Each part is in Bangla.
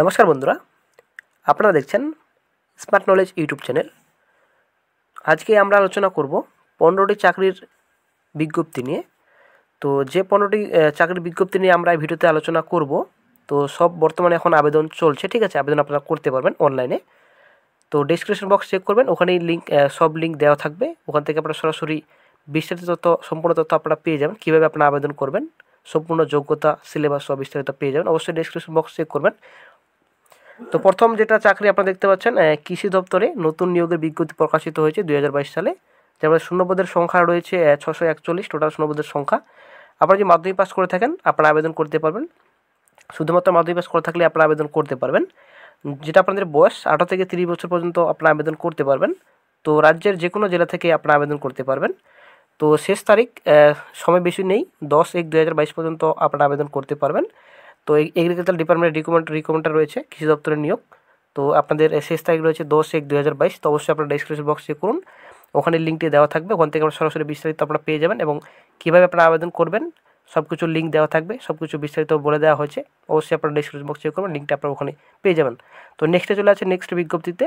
নমস্কার বন্ধুরা আপনারা দেখছেন স্মার্ট নলেজ ইউটিউব চ্যানেল আজকে আমরা আলোচনা করব পনেরোটি চাকরির বিজ্ঞপ্তি নিয়ে তো যে পনেরোটি চাকরির বিজ্ঞপ্তি নিয়ে আমরা এই ভিডিওতে আলোচনা করব তো সব বর্তমানে এখন আবেদন চলছে ঠিক আছে আবেদন আপনারা করতে পারবেন অনলাইনে তো ডিসক্রিপশন বক্স চেক করবেন ওখানেই লিঙ্ক সব লিঙ্ক দেওয়া থাকবে ওখান থেকে আপনারা সরাসরি বিস্তারিত তথ্য সম্পূর্ণ তথ্য আপনারা পেয়ে যাবেন কীভাবে আপনারা আবেদন করবেন সম্পূর্ণ যোগ্যতা সিলেবাস সব বিস্তারিত পেয়ে যাবেন অবশ্যই ডিসক্রিপশন বক্স চেক করবেন তো প্রথম যেটা চাকরি আপনারা দেখতে পাচ্ছেন কৃষি দপ্তরে নতুন নিয়োগের বিজ্ঞপ্তি প্রকাশিত হয়েছে দুই সালে যেমন শূন্যপদের সংখ্যা রয়েছে ছশো একচল্লিশ টোটাল শূন্যপদের সংখ্যা আপনারা যদি মাধ্যমিক পাস করে থাকেন আপনারা আবেদন করতে পারবেন শুধুমাত্র মাধ্যমিক পাস করে থাকলে আপনারা আবেদন করতে পারবেন যেটা আপনাদের বয়স আঠারো থেকে তিরিশ বছর পর্যন্ত আপনারা আবেদন করতে পারবেন তো রাজ্যের যে কোনো জেলা থেকে আপনারা আবেদন করতে পারবেন তো শেষ তারিখ সময় বেশি নেই দশ এক দু পর্যন্ত আপনারা আবেদন করতে পারবেন তো এগ্রিকালচার ডিপার্টমেন্টের রিকমেন্ড রিকমেন্ডটা রয়েছে কৃষি দপ্তরের নিয়োগ তো আপনাদের শেষ তারিখ রয়েছে দশ এক দু হাজার বাইশ তো অবশ্যই আপনার ডিসক্রিপশন বক্স চেক করুন ওখানে লিঙ্কটি দেওয়া থাকবে ওখান থেকে আপনার সরাসরি বিস্তারিত আপনারা পেয়ে যাবেন এবং কীভাবে আপনারা আবেদন করবেন সব কিছু লিঙ্ক দেওয়া থাকবে সব কিছু বিস্তারিত বলে দেওয়া হয়েছে অবশ্যই আপনার ডিসক্রিপশন বক্স চেক করবেন লিঙ্কটা আপনারা ওখানে পেয়ে যাবেন তো নেক্সটে চলে আছে নেক্সট বিজ্ঞপ্তিতে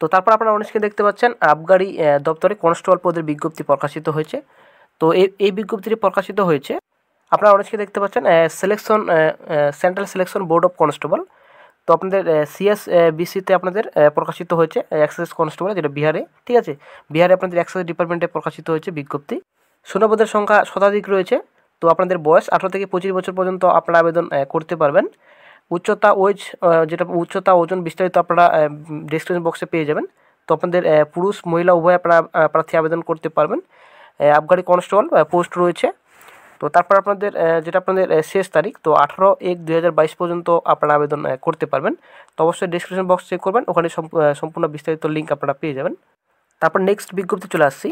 তো তারপর আপনারা অনেকে দেখতে পাচ্ছেন আবগারি দপ্তরে কনস্টেবল পদের বিজ্ঞপ্তি প্রকাশিত হয়েছে তো এই বিজ্ঞপ্তিটি প্রকাশিত হয়েছে আপনারা অনেকে দেখতে পাচ্ছেন selection central selection board of constable তো আপনাদের সিএস বিসিতে আপনাদের প্রকাশিত হয়েছে এক্সাইজ কনস্টেবল যেটা বিহারে ঠিক আছে বিহারে আপনাদের এক্সাইজ ডিপার্টমেন্টে প্রকাশিত হয়েছে বিজ্ঞপ্তি শূন্যপদের সংখ্যা শতাধিক রয়েছে তো আপনাদের বয়স আঠারো থেকে পঁচিশ বছর পর্যন্ত আপনারা আবেদন করতে পারবেন উচ্চতা ওয়েজ যেটা উচ্চতা ওজন বিস্তারিত আপনারা ডিসক্রিপশন বক্সে পেয়ে যাবেন তো আপনাদের পুরুষ মহিলা উভয় আপনারা প্রার্থী আবেদন করতে পারবেন আবগাড়ি কনস্টেবল পোস্ট রয়েছে তো তারপর আপনাদের যেটা আপনাদের শেষ তারিখ তো আঠারো এক দুই পর্যন্ত আপনারা আবেদন করতে পারবেন তো অবশ্যই ডিসক্রিপশন বক্স চেক করবেন ওখানে সম্পূর্ণ বিস্তারিত লিঙ্ক আপনারা পেয়ে যাবেন তারপর নেক্সট বিজ্ঞপ্তি চলে আসছি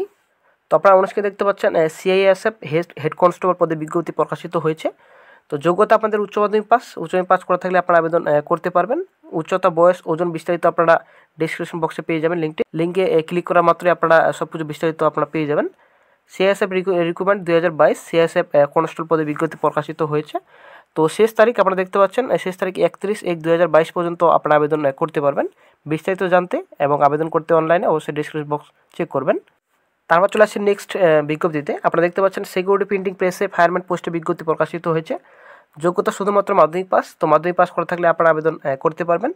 তো আপনারা অনেকে দেখতে পাচ্ছেন সিআইএসএফ হেড হেড কনস্টেবল পদে বিজ্ঞপ্তি প্রকাশিত হয়েছে তো যোগ্যতা আপনাদের উচ্চ মাধ্যমিক পাস উচ্চ মাধ্যমিক পাস করা থাকলে আপনারা আবেদন করতে পারবেন উচ্চতা বয়স ওজন বিস্তারিত আপনারা ডিসক্রিপশন বক্সে পেয়ে যাবেন লিঙ্কটি লিঙ্কে ক্লিক করা মাত্রই আপনারা সব কিছু বিস্তারিত আপনারা পেয়ে যাবেন সিআইএসএফ রিক্রুটমেন্ট দু হাজার বাইশ সিআইএসএফ কনস্টেবল পদে বিজ্ঞপ্তি প্রকাশিত হয়েছে তো শেষ তারিখ আপনারা দেখতে পাচ্ছেন শেষ তারিখ একত্রিশ এক দু হাজার বাইশ পর্যন্ত আপনারা আবেদন করতে পারবেন বিস্তারিত জানতে এবং আবেদন করতে অনলাইনে অবশ্যই ডিসক্রিপশন বক্স চেক করবেন তারপর চলে আসছে নেক্সট বিজ্ঞপ্তিতে আপনারা দেখতে পাচ্ছেন সিকিউরিটি প্রিন্টিং প্রেসে ফায়ারম্যান পোস্টে বিজ্ঞপ্তি প্রকাশিত হয়েছে যোগ্যতা শুধুমাত্র মাধ্যমিক পাস তো মাধ্যমিক পাস করে থাকলে আপনারা আবেদন করতে পারবেন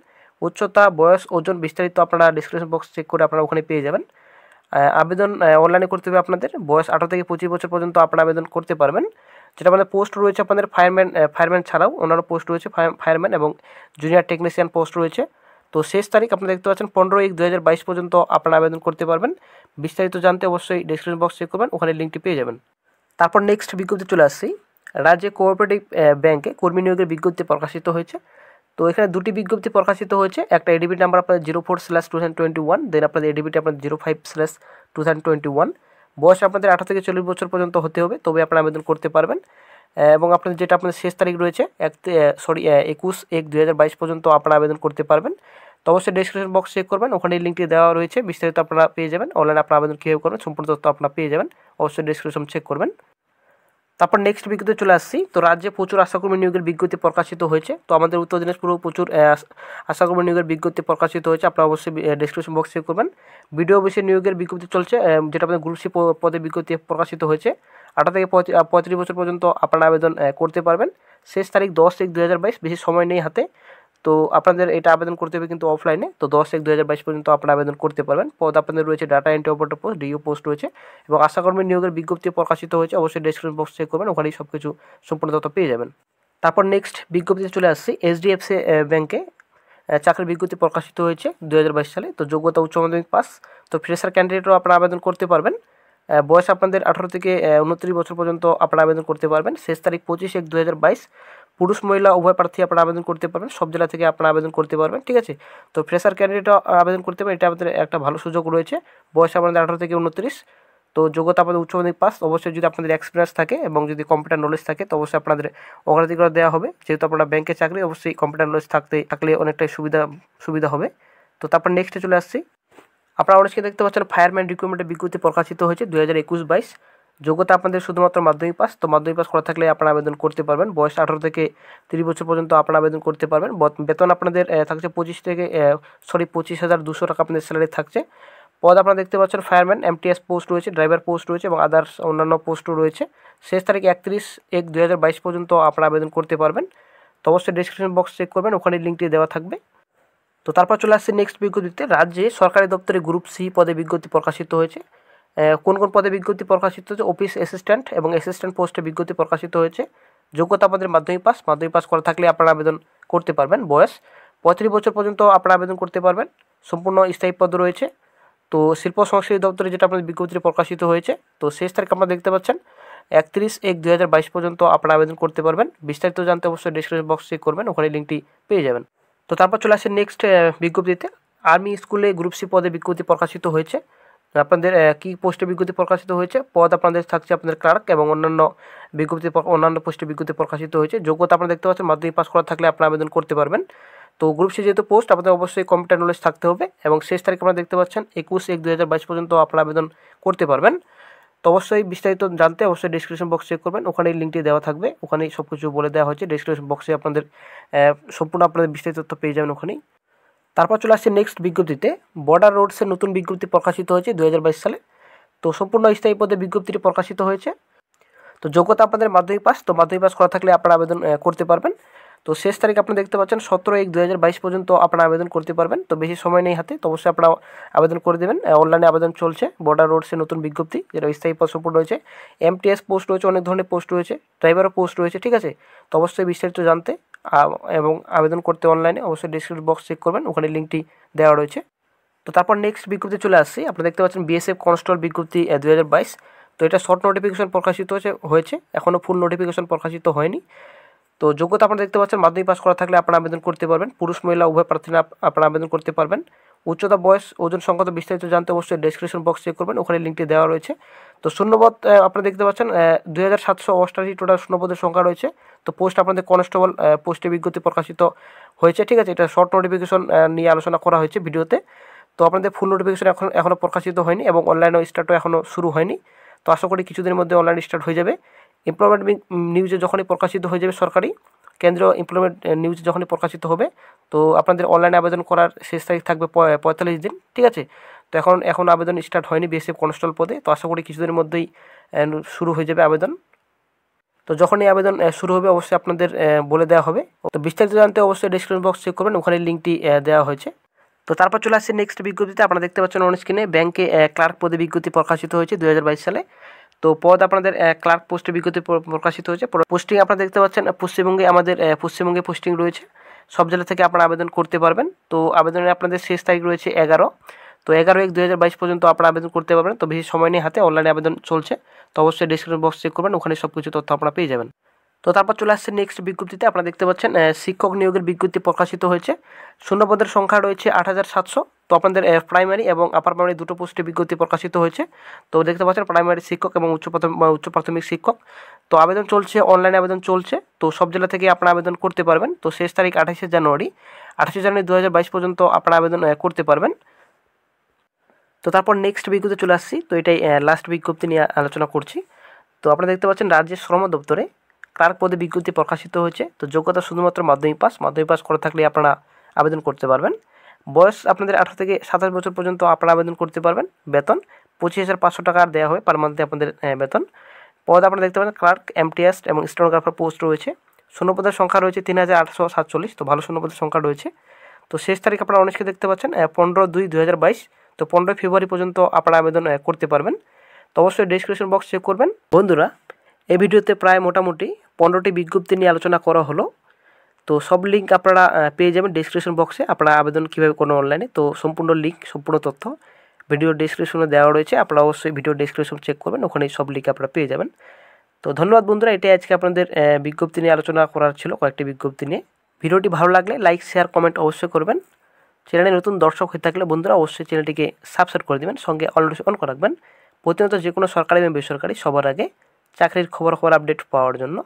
উচ্চতা বয়স ওজন বিস্তারিত আপনারা ডিসক্রিপশন বক্স চেক করে আপনারা ওখানে পেয়ে যাবেন আবেদন অনলাইনে করতে হবে আপনাদের বয়স আঠারো থেকে পঁচিশ বছর পর্যন্ত আপনারা আবেদন করতে পারবেন যেটা আমাদের পোস্ট রয়েছে আপনাদের ফায়ারম্যান ফায়ারম্যান ছাড়াও অন্যান্য পোস্ট রয়েছে ফায়ারম্যান এবং জুনিয়র টেকনিশিয়ান পোস্ট রয়েছে তো শেষ তারিখ আপনারা দেখতে পাচ্ছেন পনেরো এক দু পর্যন্ত আপনারা আবেদন করতে পারবেন বিস্তারিত জানতে অবশ্যই ডিসক্রিপশন বক্স চেক করবেন ওখানে লিঙ্কটি পেয়ে যাবেন তারপর নেক্সট বিজ্ঞপ্তি চলে আসছি রাজ্যে কোঅপারেটিভ ব্যাংকে কর্মী নিয়োগের বিজ্ঞপ্তি প্রকাশিত হয়েছে তো এখানে দুটি বিজ্ঞপ্তি প্রকাশিত হয়েছে একটা এডিবি নাম্বার আপনার zero four slash two thousand twenty one then আপনাদের এডিবিটি আপনার zero five slash two thousand twenty one বয়স আপনাদের আঠারো থেকে চল্লিশ বছর পর্যন্ত হতে হবে তবে আপনারা আবেদন করতে পারবেন এবং আপনাদের যেটা আপনাদের শেষ তারিখ রয়েছে এক সরি একুশ এক দুই হাজার বাইশ পর্যন্ত আপনারা আবেদন করতে পারবেন তো অবশ্যই ডিসক্রিপশন বক্স চেক করবেন ওখানে লিঙ্কটি দেওয়া রয়েছে বিস্তারিত আপনারা পেয়ে যাবেন অনলাইনে আপনারা আবেদন কীভাবে করবেন সম্পূর্ণ তথ্য আপনারা পেয়ে যাবেন অবশ্যই ডিসক্রিপশন চেক করবেন তারপর নেক্সট বিজ্ঞপ্তি চলে আসছি তো রাজ্যে প্রচুর আশাকর্মী নিয়োগের বিজ্ঞপ্তি প্রকাশিত হয়েছে তো আমাদের উত্তর দিনাজপুরেও প্রচুর আশাকর্মী নিয়োগের বিজ্ঞপ্তি প্রকাশিত হয়েছে আপনারা অবশ্যই ডিসক্রিপশন বক্সে করবেন ভিডিও অফিসের নিয়োগের বিজ্ঞপ্তি চলছে যেটা আমাদের গ্রুপ সি পদে বিজ্ঞপ্তি প্রকাশিত হয়েছে আঠারো থেকে পঁয়ত্রিশ বছর পর্যন্ত আপনারা আবেদন করতে পারবেন শেষ তারিখ দশ এক দু হাজার বাইশ বেশি সময় নেই হাতে তো আপনাদের এটা আবেদন করতে হবে কিন্তু অফলাইনে তো দশ এক দু হাজার বাইশ পর্যন্ত আপনারা আবেদন করতে পারবেন পদ আপনাদের রয়েছে data entry operator post DO post রয়েছে এবং আশাকর্মী নিয়োগের বিজ্ঞপ্তি প্রকাশিত হয়েছে অবশ্যই ডেসক্রিপশন বক্স চেক করবেন ওখানেই সব কিছু সম্পূর্ণ তথ্য পেয়ে যাবেন তারপর নেক্সট বিজ্ঞপ্তিতে চলে আসছি এইচডিএফসি ব্যাংকে চাকরির বিজ্ঞপ্তি প্রকাশিত হয়েছে দু সালে তো যোগ্যতা উচ্চ মাধ্যমিক পাস তো ফ্রেশার ক্যান্ডিডেটও আপনারা আবেদন করতে পারবেন বয়স আপনাদের আঠারো থেকে উনত্রিশ বছর পর্যন্ত আপনারা আবেদন করতে পারবেন শেষ তারিখ পঁচিশ এক দু পুরুষ মহিলা উভয় প্রার্থী আপনারা আবেদন করতে পারবেন সব জেলা থেকে আপনারা আবেদন করতে পারবেন ঠিক আছে তো ফ্রেশার ক্যান্ডিডেট আবেদন করতে পারেন এটা আমাদের একটা ভালো সুযোগ রয়েছে বয়স আপনাদের আঠারো থেকে উনত্রিশ তো যোগ্যতা আপনাদের উচ্চ মাধ্যমিক পাস অবশ্যই যদি আপনাদের এক্সপিরিয়েন্স থাকে এবং যদি কম্পিউটার নলেজ থাকে তো অবশ্যই আপনাদের অগ্রাধিকার দেওয়া হবে যেহেতু আপনারা ব্যাংকে চাকরি অবশ্যই কম্পিউটার নলেজ থাকতে থাকলে অনেকটাই সুবিধা সুবিধা হবে তো তারপর নেক্সটে চলে আসছি আপনারা অনেকে দেখতে পাচ্ছেন ফায়ারম্যান রিক্রুটমেন্টের বিজ্ঞপ্তি প্রকাশিত হয়েছে দু হাজার একুশ বাইশ যোগ্যতা আপনাদের শুধুমাত্র মাধ্যমিক পাস তো মাধ্যমিক পাস করা থাকলে আপনারা আবেদন করতে পারবেন বয়স আঠারো থেকে তিরিশ বছর পর্যন্ত আপনারা আবেদন করতে পারবেন বেতন আপনাদের থাকছে পঁচিশ থেকে সরি পঁচিশ হাজার দুশো টাকা আপনাদের স্যালারি থাকছে পদ আপনারা দেখতে পাচ্ছেন ফায়ারম্যান এমটিএস পোস্ট রয়েছে ড্রাইভার পোস্ট রয়েছে এবং আদার্স অন্যান্য পোস্টও রয়েছে শেষ তারিখ একত্রিশ এক দু পর্যন্ত আপনারা আবেদন করতে পারবেন তো অবশ্যই ডিসক্রিপশন বক্স চেক করবেন ওখানে লিঙ্কটি দেওয়া থাকবে তো তারপর চলে আসছে নেক্সট বিজ্ঞপ্তিতে রাজ্যে সরকারি দপ্তরে গ্রুপ সি পদে বিজ্ঞপ্তি প্রকাশিত হয়েছে কোন কোন পদে বিজ্ঞপ্তি প্রকাশিত হয়েছে অফিস অ্যাসিস্ট্যান্ট এবং অ্যাসিস্ট্যান্ট পোস্টে বিজ্ঞপ্তি প্রকাশিত হয়েছে যোগ্যতা আমাদের মাধ্যমিক পাস মাধ্যমিক পাস করা থাকলে আপনারা আবেদন করতে পারবেন বয়স পঁয়ত্রিশ বছর পর্যন্ত আপনারা আবেদন করতে পারবেন সম্পূর্ণ স্থায়ী পদ রয়েছে তো শিল্প সংস্কৃতি দপ্তরে যেটা আপনাদের বিজ্ঞপ্তি প্রকাশিত হয়েছে তো শেষ তারিখ আপনারা দেখতে পাচ্ছেন একত্রিশ এক দুই হাজার বাইশ পর্যন্ত আপনারা আবেদন করতে পারবেন বিস্তারিত জানতে অবশ্যই ডিসক্রিপশন বক্স চেক করবেন ওখানে লিঙ্কটি পেয়ে যাবেন তো তারপর চলে আসে নেক্সট বিজ্ঞপ্তিতে আর্মি স্কুলে গ্রুপ সি পদে বিজ্ঞপ্তি প্রকাশিত হয়েছে আপনাদের কি পোস্টে বিজ্ঞপ্তি প্রকাশিত হয়েছে পদ আপনাদের থাকছে আপনাদের ক্লার্ক এবং অন্যান্য বিজ্ঞপ্তি অন্যান্য পোস্টে বিজ্ঞপ্তি প্রকাশিত হয়েছে যোগ্যতা আপনারা দেখতে পাচ্ছেন মাধ্যমিক পাস করা থাকলে আপনারা আবেদন করতে পারবেন তো গ্রুপ সি যেহেতু পোস্ট আপনাদের অবশ্যই কম্পিউটার নলেজ থাকতে হবে এবং শেষ তারিখ আপনারা দেখতে পাচ্ছেন একুশ এক দুই পর্যন্ত আপনারা আবেদন করতে পারবেন তো অবশ্যই বিস্তারিত জানতে অবশ্যই ডিসক্রিপশন বক্স চেক করবেন ওখানেই লিঙ্কটি দেওয়া থাকবে ওখানেই সব কিছু বলে দেওয়া হয়েছে ডিসক্রিপশন বক্সে আপনাদের সম্পূর্ণ আপনাদের বিস্তারিত তথ্য পেয়ে যাবেন ওখানেই তারপর চলে আসছে নেক্সট বিজ্ঞপ্তিতে বর্ডার রোডসের নতুন বিজ্ঞপ্তি প্রকাশিত হয়েছে দু সালে তো সম্পূর্ণ স্থায়ী পদে বিজ্ঞপ্তিটি প্রকাশিত হয়েছে তো যোগ্যতা আপনাদের মাধ্যমিক পাস তো মাধ্যমিক পাস করা থাকলে আপনারা আবেদন করতে পারবেন তো শেষ তারিখ আপনি দেখতে পাচ্ছেন সতেরো এক দু পর্যন্ত আপনারা আবেদন করতে পারবেন তো বেশি সময় নেই হাতে তো অবশ্যই আপনারা আবেদন করে দেবেন অনলাইনে আবেদন চলছে বর্ডার রোডসে নতুন বিজ্ঞপ্তি যেটা স্থায়ী পদ সম্পূর্ণ রয়েছে এমটিএস পোস্ট রয়েছে অনেক ধরনের পোস্ট রয়েছে ড্রাইভারও পোস্ট রয়েছে ঠিক আছে তো অবশ্যই বিস্তারিত জানতে এবং আবেদন করতে অনলাইনে অবশ্যই ডিসক্রিপশন বক্স চেক করবেন ওখানে লিঙ্কটি দেওয়া রয়েছে তো তারপর নেক্সট বিজ্ঞপ্তি চলে আসছি আপনারা দেখতে পাচ্ছেন বিএসএফ কনস্টেবল বিজ্ঞপ্তি দু হাজার বাইশ তো এটা শর্ট নোটিফিকেশন প্রকাশিত হয়েছে এখনও ফুল নোটিফিকেশন প্রকাশিত হয়নি তো যোগ্যতা আপনারা দেখতে পাচ্ছেন মাধ্যমিক পাস করা থাকলে আপনারা আবেদন করতে পারবেন পুরুষ মহিলা উভয় প্রার্থীরা আপনারা আবেদন করতে পারবেন উচ্চতা বয়স ওজন সংক্রান্ত বিস্তারিত জানতে অবশ্যই ডিসক্রিপশন বক্স চেক করবেন ওখানে লিঙ্কটি দেওয়া রয়েছে তো শূন্যপদ আপনারা দেখতে পাচ্ছেন দুই হাজার সাতশো অষ্টাশি টোটাল শূন্যপদের সংখ্যা রয়েছে তো পোস্ট আপনাদের কনস্টেবল পোস্টে বিজ্ঞপ্তি প্রকাশিত হয়েছে ঠিক আছে এটা শর্ট নোটিফিকেশন নিয়ে আলোচনা করা হয়েছে ভিডিওতে তো আপনাদের ফুল নোটিফিকেশন এখন এখনও প্রকাশিত হয়নি এবং অনলাইন স্টার্টও এখনও শুরু হয়নি তো আশা করি কিছুদিনের মধ্যে অনলাইন স্টার্ট হয়ে যাবে এমপ্লয়মেন্ট নিউজে যখনই প্রকাশিত হয়ে যাবে সরকারি কেন্দ্রীয় এমপ্লয়মেন্ট নিউজ যখনই প্রকাশিত হবে তো আপনাদের অনলাইন আবেদন করার শেষ তারিখ থাকবে পঁয়তাল্লিশ দিন ঠিক আছে তো এখন এখন আবেদন স্টার্ট হয়নি বিএসএফ কনস্টেবল পদে তো আশা করি কিছুদিনের মধ্যেই শুরু হয়ে যাবে আবেদন তো যখনই আবেদন শুরু হবে অবশ্যই আপনাদের বলে দেওয়া হবে তো বিস্তারিত জানতে অবশ্যই ডিসক্রিপশন বক্স চেক করবেন ওখানে লিঙ্কটি দেওয়া হয়েছে তো তারপর চলে আসছে নেক্সট বিজ্ঞপ্তিতে আপনারা দেখতে পাচ্ছেন অনেক স্ক্রিনে ব্যাংকে ক্লার্ক পদে বিজ্ঞপ্তি প্রকাশিত হয়েছে দু সালে তো পদ আপনাদের ক্লার্ক পোস্টে বিজ্ঞপ্তি প্রকাশিত হয়েছে পোস্টিং আপনারা দেখতে পাচ্ছেন পশ্চিমবঙ্গে আমাদের পশ্চিমবঙ্গে পোস্টিং রয়েছে সব জেলা থেকে আপনারা আবেদন করতে পারবেন তো আবেদনের আপনাদের শেষ তারিখ রয়েছে এগারো তো এগারো এক দুই পর্যন্ত আপনারা আবেদন করতে পারবেন তো বেশি সময় নিয়ে হাতে অনলাইনে আবেদন চলছে তো অবশ্যই ডিসক্রিপশন বক্স চেক করবেন ওখানে সব কিছু তথ্য আপনারা পেয়ে যাবেন তো তারপর চলে আসছে নেক্সট বিজ্ঞপ্তিতে আপনারা দেখতে পাচ্ছেন শিক্ষক নিয়োগের বিজ্ঞপ্তি প্রকাশিত হয়েছে শূন্যপদের সংখ্যা রয়েছে আট হাজার সাতশো তো আপনাদের প্রাইমারি এবং আপার প্রাইমারি দুটো পোস্টে বিজ্ঞপ্তি প্রকাশিত হয়েছে তো দেখতে পাচ্ছেন প্রাইমারি শিক্ষক এবং উচ্চ উচ্চ প্রাথমিক শিক্ষক তো আবেদন চলছে অনলাইনে আবেদন চলছে তো সব জেলা থেকে আপনারা আবেদন করতে পারবেন তো শেষ তারিখ আঠাশে জানুয়ারি আঠাশে জানুয়ারি দু পর্যন্ত আপনারা আবেদন করতে পারবেন তো তারপর নেক্সট বিজ্ঞপ্তি চলে আসছি তো এটাই লাস্ট বিজ্ঞপ্তি নিয়ে আলোচনা করছি তো আপনারা দেখতে পাচ্ছেন রাজ্যের শ্রম দপ্তরে তার পদে বিজ্ঞপ্তি প্রকাশিত হয়েছে তো যোগ্যতা শুধুমাত্র মাধ্যমিক পাস মাধ্যমিক পাস করে থাকলে আপনারা আবেদন করতে পারবেন বয়স আপনাদের আঠারো থেকে সাতাশ বছর পর্যন্ত আপনারা আবেদন করতে পারবেন বেতন পঁচিশ হাজার পাঁচশো টাকা দেওয়া হয় পার মান্থে আপনাদের বেতন পদ আপনারা দেখতে পাবেন ক্লার্ক এমটিএস এবং স্টোনোগ্রাফার পোস্ট রয়েছে শূন্যপদের সংখ্যা রয়েছে তিন হাজার আটশো সাতচল্লিশ তো ভালো শূন্যপদের সংখ্যা রয়েছে তো শেষ তারিখ আপনারা অনেকে দেখতে পাচ্ছেন পনেরো দুই দু হাজার বাইশ তো পনেরোই ফেব্রুয়ারি পর্যন্ত আপনারা আবেদন করতে পারবেন তো অবশ্যই ডিসক্রিপশন বক্স চেক করবেন বন্ধুরা এই ভিডিওতে প্রায় মোটামুটি পনেরোটি বিজ্ঞপ্তি নিয়ে আলোচনা করা হলো তো সব লিঙ্ক আপনারা পেয়ে যাবেন ডিসক্রিপশন বক্সে আপনারা আবেদন কীভাবে কোনো অনলাইনে তো সম্পূর্ণ লিঙ্ক সম্পূর্ণ তথ্য ভিডিও ডিসক্রিপশনে দেওয়া রয়েছে আপনারা অবশ্যই ভিডিও ডিসক্রিপশন চেক করবেন ওখানে সব লিঙ্ক আপনারা পেয়ে যাবেন তো ধন্যবাদ বন্ধুরা এটাই আজকে আপনাদের বিজ্ঞপ্তি নিয়ে আলোচনা করার ছিল কয়েকটি বিজ্ঞপ্তি নিয়ে ভিডিওটি ভালো লাগলে লাইক শেয়ার কমেন্ট অবশ্যই করবেন চ্যানেলে নতুন দর্শক হয়ে থাকলে বন্ধুরা অবশ্যই চ্যানেলটিকে সাবস্ক্রাইব করে দেবেন সঙ্গে অলরেডি অন করে রাখবেন প্রতিনিয়ত যে কোনো সরকারি এবং বেসরকারি সবার আগে চাকরির খবর খবর আপডেট পাওয়ার জন্য